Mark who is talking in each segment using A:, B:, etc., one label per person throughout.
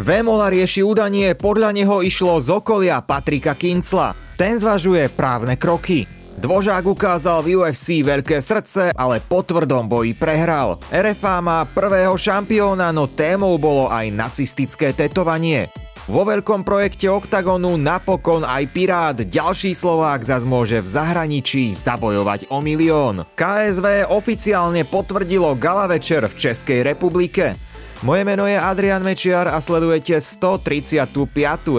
A: Vémola rieši údanie, podľa neho išlo z okolia Patrika Kincla. Ten zvažuje právne kroky. Dvožák ukázal v UFC veľké srdce, ale po tvrdom boji prehral. RFA má prvého šampióna, no témou bolo aj nacistické tetovanie. Vo veľkom projekte OKTAGONu napokon aj Pirát, ďalší Slovák zas môže v zahraničí zabojovať o milión. KSV oficiálne potvrdilo gala večer v Českej republike. Moje meno je Adrian Mečiar a sledujete 135.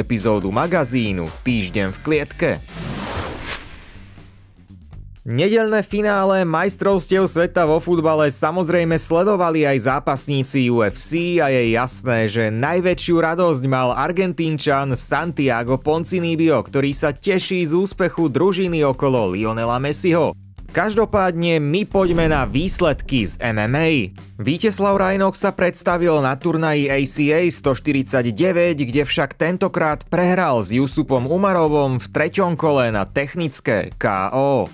A: epizódu magazínu Týždeň v klietke. Nedelné finále majstrovstiev sveta vo futbale samozrejme sledovali aj zápasníci UFC a je jasné, že najväčšiu radosť mal Argentínčan Santiago Poncinibio, ktorý sa teší z úspechu družiny okolo Lionela Messiho. Každopádne my poďme na výsledky z MMA. Víteslav Rajnok sa predstavil na turnaji ACA 149, kde však tentokrát prehral s Jusupom Umarovom v treťom kole na technické KO.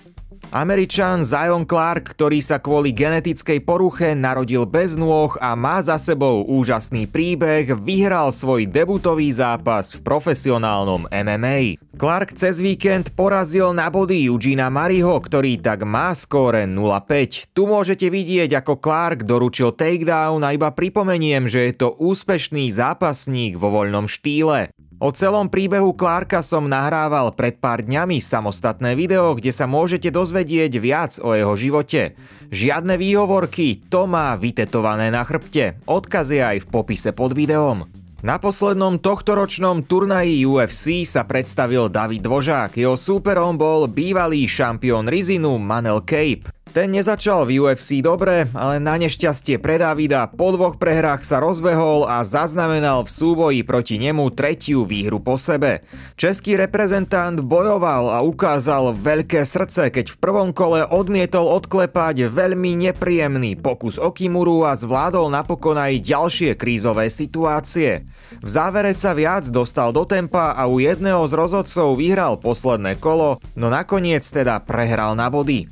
A: Američan Zion Clark, ktorý sa kvôli genetickej poruche narodil bez nôh a má za sebou úžasný príbeh, vyhral svoj debutový zápas v profesionálnom MMA. Clark cez víkend porazil na body Eugina Mariho, ktorý tak má skóre 0-5. Tu môžete vidieť, ako Clark doručil takedown a iba pripomeniem, že je to úspešný zápasník vo voľnom štýle. O celom príbehu Klárka som nahrával pred pár dňami samostatné video, kde sa môžete dozvedieť viac o jeho živote. Žiadne výhovorky, to má vytetované na chrbte. Odkaz je aj v popise pod videom. Na poslednom tohtoročnom turnaji UFC sa predstavil David Dvožák. Jeho súperom bol bývalý šampión Rizinu Manel Cape. Ten nezačal v UFC dobre, ale na nešťastie pre Davida po dvoch prehrách sa rozbehol a zaznamenal v súboji proti nemu tretiu výhru po sebe. Český reprezentant bojoval a ukázal veľké srdce, keď v prvom kole odmietol odklepať veľmi nepríjemný pokus Okimuru a zvládol napokon aj ďalšie krízové situácie. V závere sa viac dostal do tempa a u jedného z rozhodcov vyhral posledné kolo, no nakoniec teda prehral na body.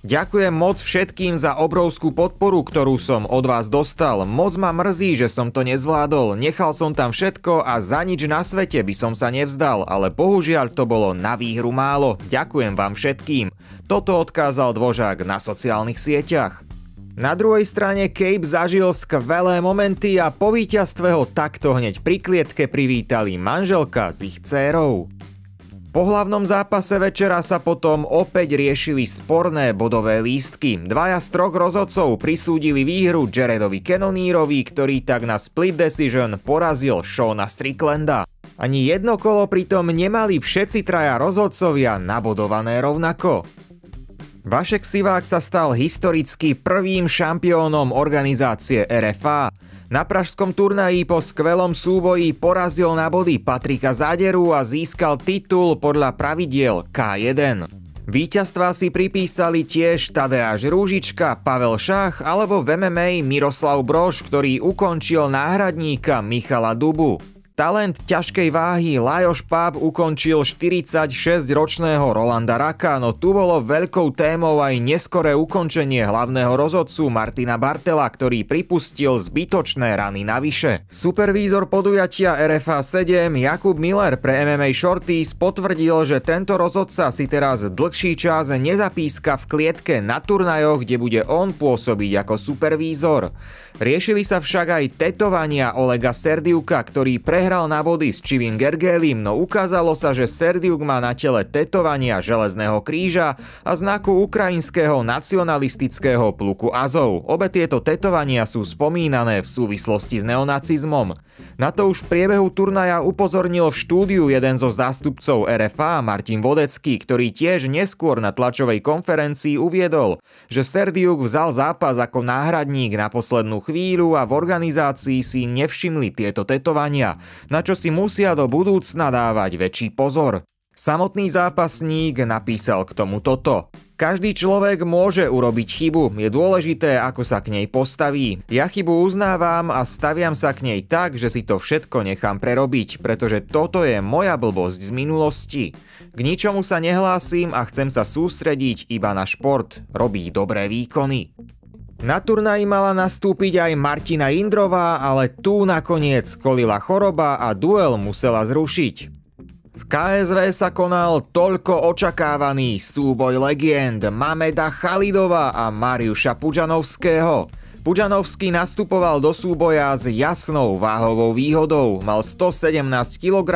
A: Ďakujem moc všetkým za obrovskú podporu, ktorú som od vás dostal. Moc ma mrzí, že som to nezvládol. Nechal som tam všetko a za nič na svete by som sa nevzdal, ale bohužiaľ to bolo na výhru málo. Ďakujem vám všetkým. Toto odkázal Dvožák na sociálnych sieťach. Na druhej strane Cape zažil skvelé momenty a po víťazstve ho takto hneď pri klietke privítali manželka s ich dcérou. Po hlavnom zápase večera sa potom opäť riešili sporné bodové lístky. Dvaja z troch rozhodcov prisúdili výhru Jaredovi Kenonírovi, ktorý tak na split decision porazil Shona Stricklanda. Ani jedno kolo pritom nemali všetci traja rozhodcovia nabodované rovnako. Vašek Sivák sa stal historicky prvým šampiónom organizácie RFA. Na pražskom turnaji po skvelom súboji porazil na body Patrika Záderu a získal titul podľa pravidiel K1. Výťazstva si pripísali tiež Tadeáš Rúžička, Pavel Šach alebo v MMA Miroslav Brož, ktorý ukončil náhradníka Michala Dubu. Talent ťažkej váhy Lajos Páb ukončil 46-ročného Rolanda Raka, no tu bolo veľkou témou aj neskoré ukončenie hlavného rozhodcu Martina Bartela, ktorý pripustil zbytočné rany navyše. Supervízor podujatia RFA 7 Jakub Miller pre MMA Shorties potvrdil, že tento rozhodca si teraz dlhší čas nezapíska v klietke na turnajoch, kde bude on pôsobiť ako supervízor. Riešili sa však aj tetovania Olega Serdiuka, ktorý prehral prehral na body s Čivým Gergelim, no ukázalo sa, že Serdiuk má na tele tetovania železného kríža a znaku ukrajinského nacionalistického pluku Azov. Obe tieto tetovania sú spomínané v súvislosti s neonacizmom. Na to už v priebehu turnaja upozornil v štúdiu jeden zo zástupcov RFA Martin Vodecký, ktorý tiež neskôr na tlačovej konferencii uviedol, že Serdiuk vzal zápas ako náhradník na poslednú chvíľu a v organizácii si nevšimli tieto tetovania, na čo si musia do budúcna dávať väčší pozor. Samotný zápasník napísal k tomu toto. Každý človek môže urobiť chybu, je dôležité, ako sa k nej postaví. Ja chybu uznávam a staviam sa k nej tak, že si to všetko nechám prerobiť, pretože toto je moja blbosť z minulosti. K ničomu sa nehlásim a chcem sa sústrediť iba na šport, Robí dobré výkony. Na turnaji mala nastúpiť aj Martina Indrová, ale tu nakoniec kolila choroba a duel musela zrušiť. V KSV sa konal toľko očakávaný súboj legend Mameda Chalidova a Mariuša Pudžanovského – Pužanovský nastupoval do súboja s jasnou váhovou výhodou. Mal 117 kg,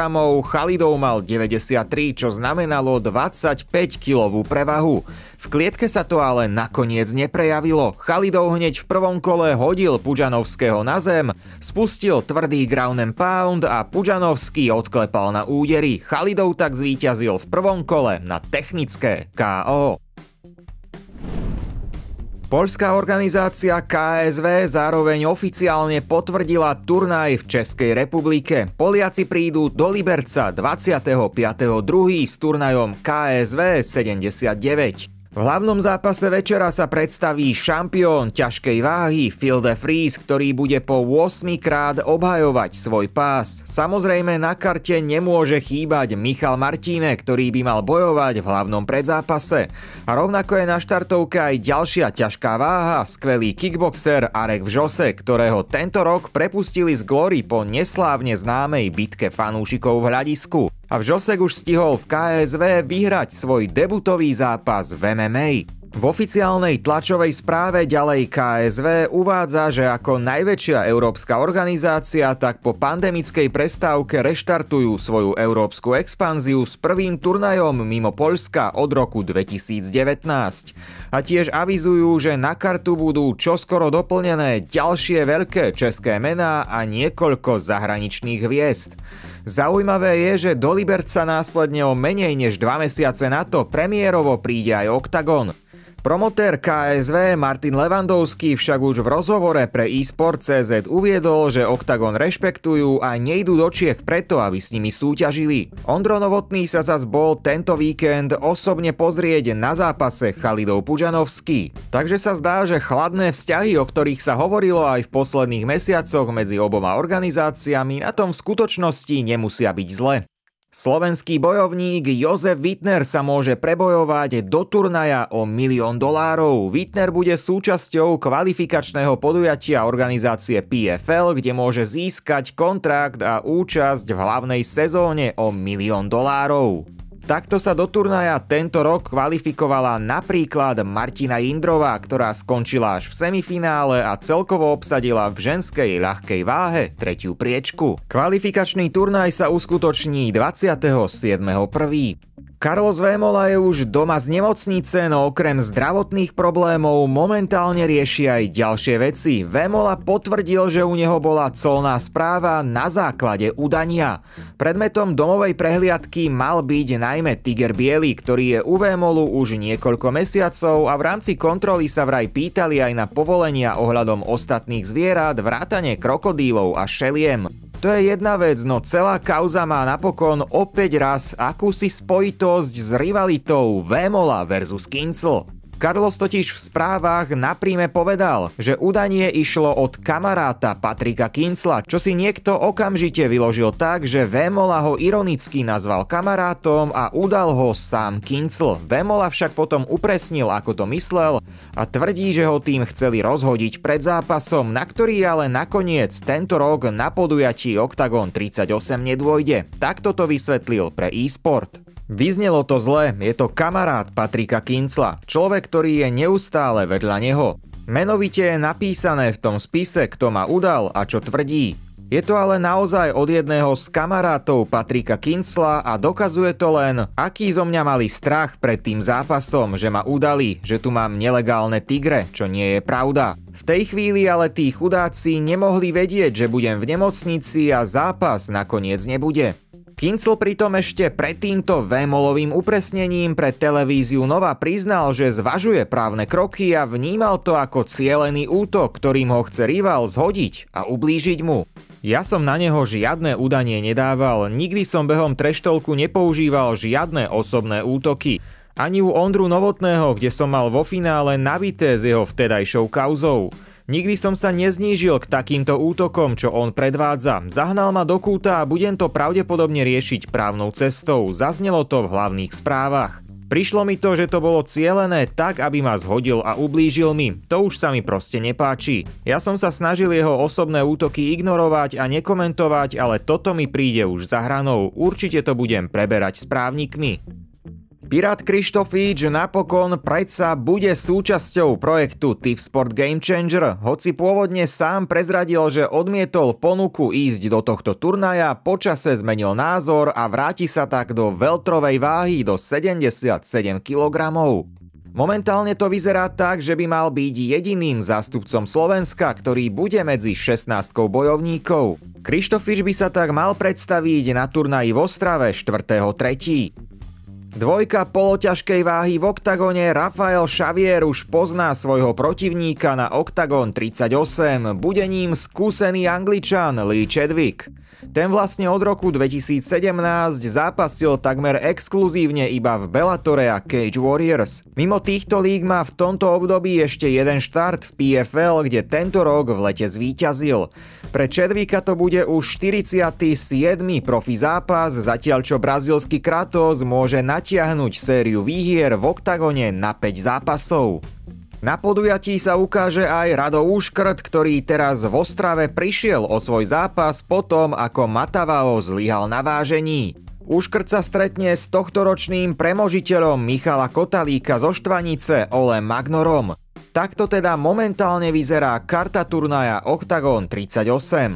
A: Chalidov mal 93, čo znamenalo 25-kilovú prevahu. V klietke sa to ale nakoniec neprejavilo. Chalidov hneď v prvom kole hodil Pužanovského na zem, spustil tvrdý ground and pound a Pužanovský odklepal na údery. Chalidov tak zvíťazil v prvom kole na technické KO. Poľská organizácia KSV zároveň oficiálne potvrdila turnaj v Českej republike. Poliaci prídu do Liberca 25.2. s turnajom KSV 79. V hlavnom zápase večera sa predstaví šampión ťažkej váhy Phil de Fries, ktorý bude po 8 krát obhajovať svoj pás. Samozrejme na karte nemôže chýbať Michal Martíne, ktorý by mal bojovať v hlavnom predzápase. A rovnako je na štartovke aj ďalšia ťažká váha, skvelý kickboxer Arek Vžose, ktorého tento rok prepustili z Glory po neslávne známej bitke fanúšikov v hľadisku a Žosek už stihol v KSV vyhrať svoj debutový zápas v MMA. V oficiálnej tlačovej správe ďalej KSV uvádza, že ako najväčšia európska organizácia, tak po pandemickej prestávke reštartujú svoju európsku expanziu s prvým turnajom mimo Poľska od roku 2019. A tiež avizujú, že na kartu budú čoskoro doplnené ďalšie veľké české mená a niekoľko zahraničných hviezd. Zaujímavé je, že do Liberca následne o menej než dva mesiace na to premiérovo príde aj OKTAGON, Promotér KSV Martin Levandovský však už v rozhovore pre eSport CZ uviedol, že Octagon rešpektujú a nejdú do Čiech preto, aby s nimi súťažili. Ondro Novotný sa zas bol tento víkend osobne pozrieť na zápase Chalidov Pužanovský. Takže sa zdá, že chladné vzťahy, o ktorých sa hovorilo aj v posledných mesiacoch medzi oboma organizáciami, na tom v skutočnosti nemusia byť zle. Slovenský bojovník Jozef Wittner sa môže prebojovať do turnaja o milión dolárov. Wittner bude súčasťou kvalifikačného podujatia organizácie PFL, kde môže získať kontrakt a účasť v hlavnej sezóne o milión dolárov. Takto sa do turnaja tento rok kvalifikovala napríklad Martina Indrová, ktorá skončila až v semifinále a celkovo obsadila v ženskej ľahkej váhe tretiu priečku. Kvalifikačný turnaj sa uskutoční 27.1. Karol Zvémola je už doma z nemocnice, no okrem zdravotných problémov momentálne rieši aj ďalšie veci. Vémola potvrdil, že u neho bola colná správa na základe udania. Predmetom domovej prehliadky mal byť najmä Tiger Bielý, ktorý je u Vémolu už niekoľko mesiacov a v rámci kontroly sa vraj pýtali aj na povolenia ohľadom ostatných zvierat, vrátane krokodílov a šeliem. To je jedna vec, no celá kauza má napokon opäť raz akúsi spojitosť s rivalitou Vemola versus Kincel. Carlos totiž v správach napríme povedal, že udanie išlo od kamaráta Patrika Kincla, čo si niekto okamžite vyložil tak, že Vemola ho ironicky nazval kamarátom a udal ho sám Kincl. Vemola však potom upresnil, ako to myslel a tvrdí, že ho tým chceli rozhodiť pred zápasom, na ktorý ale nakoniec tento rok na podujatí Octagon 38 nedôjde. Takto to vysvetlil pre eSport. Vyznelo to zle, je to kamarát Patrika Kincla, človek, ktorý je neustále vedľa neho. Menovite je napísané v tom spise, kto ma udal a čo tvrdí. Je to ale naozaj od jedného z kamarátov Patrika Kincla a dokazuje to len, aký zo mňa mali strach pred tým zápasom, že ma udali, že tu mám nelegálne tigre, čo nie je pravda. V tej chvíli ale tí chudáci nemohli vedieť, že budem v nemocnici a zápas nakoniec nebude. Kincel pritom ešte pred týmto vémolovým upresnením pre televíziu Nova priznal, že zvažuje právne kroky a vnímal to ako cielený útok, ktorým ho chce rival zhodiť a ublížiť mu. Ja som na neho žiadne údanie nedával, nikdy som behom treštolku nepoužíval žiadne osobné útoky. Ani u Ondru Novotného, kde som mal vo finále nabité s jeho vtedajšou kauzou. Nikdy som sa neznížil k takýmto útokom, čo on predvádza. Zahnal ma do kúta a budem to pravdepodobne riešiť právnou cestou. Zaznelo to v hlavných správach. Prišlo mi to, že to bolo cielené tak, aby ma zhodil a ublížil mi. To už sa mi proste nepáči. Ja som sa snažil jeho osobné útoky ignorovať a nekomentovať, ale toto mi príde už za hranou. Určite to budem preberať s právnikmi. Pirát Krištofíč napokon predsa bude súčasťou projektu Sport Game Changer, hoci pôvodne sám prezradil, že odmietol ponuku ísť do tohto turnaja, počase zmenil názor a vráti sa tak do veltrovej váhy do 77 kg. Momentálne to vyzerá tak, že by mal byť jediným zástupcom Slovenska, ktorý bude medzi 16 bojovníkov. Krištofič by sa tak mal predstaviť na turnaji v Ostrave 4.3. Dvojka poloťažkej váhy v oktagone Rafael Xavier už pozná svojho protivníka na oktagon 38, bude ním skúsený angličan Lee Chadwick. Ten vlastne od roku 2017 zápasil takmer exkluzívne iba v Bellatore a Cage Warriors. Mimo týchto líg má v tomto období ešte jeden štart v PFL, kde tento rok v lete zvíťazil. Pre Čedvíka to bude už 47. profi zápas, zatiaľ čo brazilský Kratos môže natiahnuť sériu výhier v oktagone na 5 zápasov. Na podujatí sa ukáže aj Rado Úškrt, ktorý teraz v Ostrave prišiel o svoj zápas po tom, ako Matavao zlyhal na vážení. Úškrt sa stretne s tohtoročným premožiteľom Michala Kotalíka zo Štvanice Ole Magnorom. Takto teda momentálne vyzerá karta turnaja Octagon 38.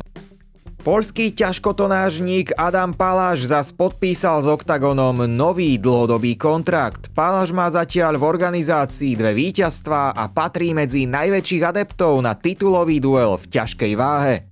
A: Polský ťažkotonážnik Adam Paláš zas podpísal s Octagonom nový dlhodobý kontrakt. Paláš má zatiaľ v organizácii dve víťazstvá a patrí medzi najväčších adeptov na titulový duel v ťažkej váhe.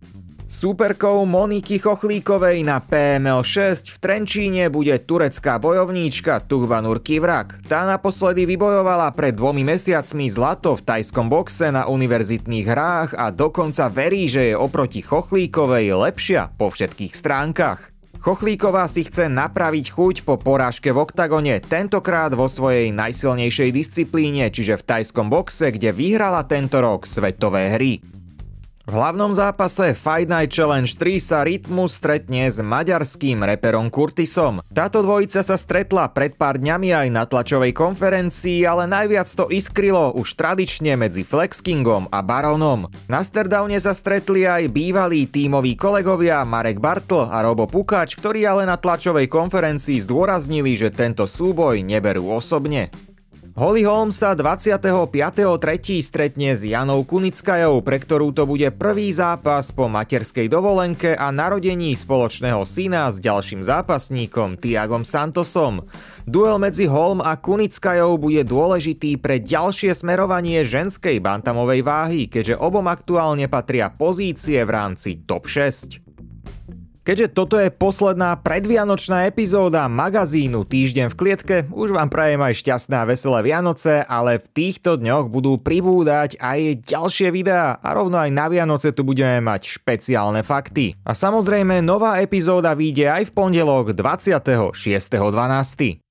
A: Súperkou Moniky Chochlíkovej na PML6 v Trenčíne bude turecká bojovníčka Tuhvanur Kivrak. Tá naposledy vybojovala pred dvomi mesiacmi zlato v tajskom boxe na univerzitných hrách a dokonca verí, že je oproti Chochlíkovej lepšia po všetkých stránkach. Chochlíková si chce napraviť chuť po porážke v oktagone, tentokrát vo svojej najsilnejšej disciplíne, čiže v tajskom boxe, kde vyhrala tento rok svetové hry. V hlavnom zápase Fight Night Challenge 3 sa Rytmus stretne s maďarským reperom Kurtisom. Táto dvojica sa stretla pred pár dňami aj na tlačovej konferencii, ale najviac to iskrilo už tradične medzi Flexkingom a Baronom. Na Sterdowne sa stretli aj bývalí tímoví kolegovia Marek Bartl a Robo Pukač, ktorí ale na tlačovej konferencii zdôraznili, že tento súboj neberú osobne. Holly Holm sa 25.3. stretne s Janou Kunickajou, pre ktorú to bude prvý zápas po materskej dovolenke a narodení spoločného syna s ďalším zápasníkom Tiagom Santosom. Duel medzi Holm a Kunickajou bude dôležitý pre ďalšie smerovanie ženskej bantamovej váhy, keďže obom aktuálne patria pozície v rámci TOP 6. Keďže toto je posledná predvianočná epizóda magazínu Týždeň v klietke, už vám prajem aj šťastné a veselé Vianoce, ale v týchto dňoch budú pribúdať aj ďalšie videá a rovno aj na Vianoce tu budeme mať špeciálne fakty. A samozrejme nová epizóda vyjde aj v pondelok 26.12.